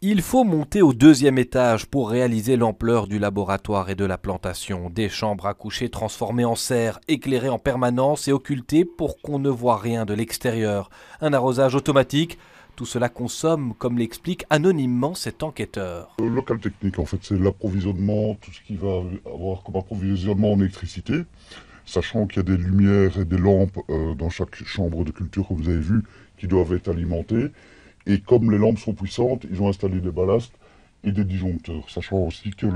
Il faut monter au deuxième étage pour réaliser l'ampleur du laboratoire et de la plantation. Des chambres à coucher transformées en serres, éclairées en permanence et occultées pour qu'on ne voit rien de l'extérieur. Un arrosage automatique. Tout cela consomme, comme l'explique anonymement cet enquêteur. Le euh, local technique, en fait, c'est l'approvisionnement, tout ce qui va avoir comme approvisionnement en électricité. Sachant qu'il y a des lumières et des lampes euh, dans chaque chambre de culture, que vous avez vu, qui doivent être alimentées. Et comme les lampes sont puissantes, ils ont installé des ballasts et des disjoncteurs, sachant aussi que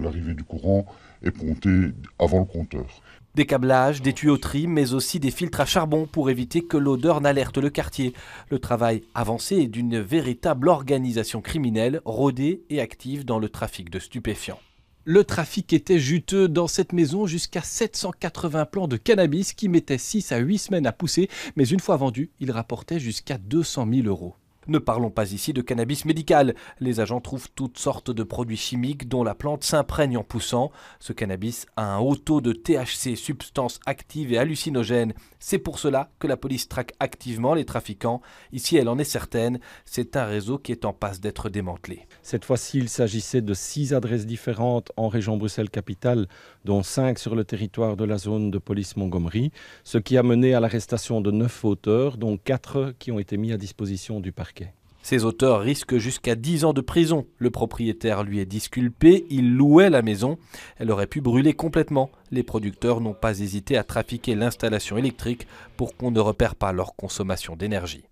l'arrivée du courant est comptée avant le compteur. Des câblages, des tuyauteries, mais aussi des filtres à charbon pour éviter que l'odeur n'alerte le quartier. Le travail avancé est d'une véritable organisation criminelle, rodée et active dans le trafic de stupéfiants. Le trafic était juteux dans cette maison jusqu'à 780 plants de cannabis qui mettaient 6 à 8 semaines à pousser, mais une fois vendus, ils rapportaient jusqu'à 200 000 euros. Ne parlons pas ici de cannabis médical. Les agents trouvent toutes sortes de produits chimiques dont la plante s'imprègne en poussant. Ce cannabis a un haut taux de THC, substance active et hallucinogène. C'est pour cela que la police traque activement les trafiquants. Ici, elle en est certaine. C'est un réseau qui est en passe d'être démantelé. Cette fois-ci, il s'agissait de six adresses différentes en région Bruxelles-Capitale, dont cinq sur le territoire de la zone de police Montgomery, ce qui a mené à l'arrestation de neuf auteurs, dont quatre qui ont été mis à disposition du parquet. Ces auteurs risquent jusqu'à 10 ans de prison. Le propriétaire lui est disculpé, il louait la maison. Elle aurait pu brûler complètement. Les producteurs n'ont pas hésité à trafiquer l'installation électrique pour qu'on ne repère pas leur consommation d'énergie.